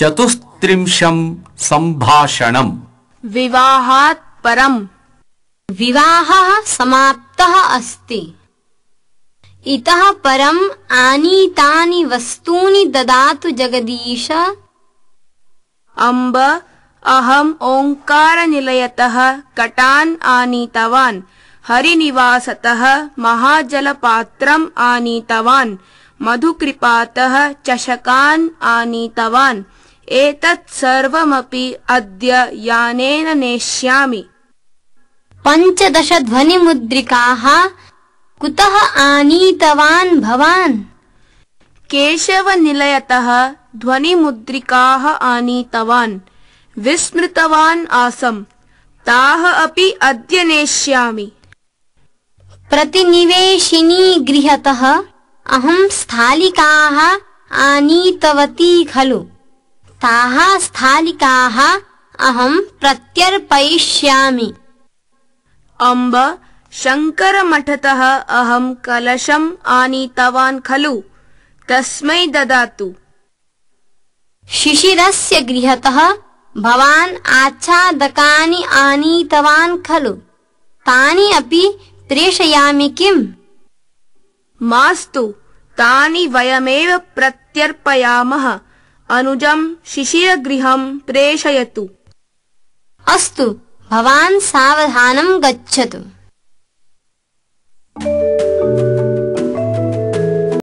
चतुस्त्रिंशम् सम्भाषणम् विवाहात् परम् विवाहः समाप्तः अस्ति इतः परम् आनीतानि वस्तूनि ददातु जगदीश अम्ब अहम् ओङ्कारनिलयतः कटान् आनीतवान् हरिनिवासतः महाजलपात्रम् आनीतवान् मधुकृपातः चषकान् आनीतवान् एतत् सर्वमपि अद्य यानेन नेष्यामि पञ्चदश ध्वनिमुद्रिकाः कुतः केशवनिलयतः ध्वनिमुद्रिकाः आनीतवान् विस्मृतवान् आसम् ताः अपि अद्य नेष्यामि प्रतिनिवेशिनी गृहतः अहं स्थालिकाः आनीतवती खलु ताहा स्थालिकाः अहम् प्रत्यर्पयिष्यामि अम्ब शङ्करमठतः अहम् कलशम् आनीतवान् खलु तस्मै ददातु शिशिरस्य गृहतः भवान् आच्छादकानि आनीतवान् खलु तानि अपि प्रेषयामि किम् मास्तु तानि वयमेव प्रत्यर्पयामः अनुजम् शिशिरगृहम् प्रेषयतु अस्तु भवान् सावधानम् गच्छतु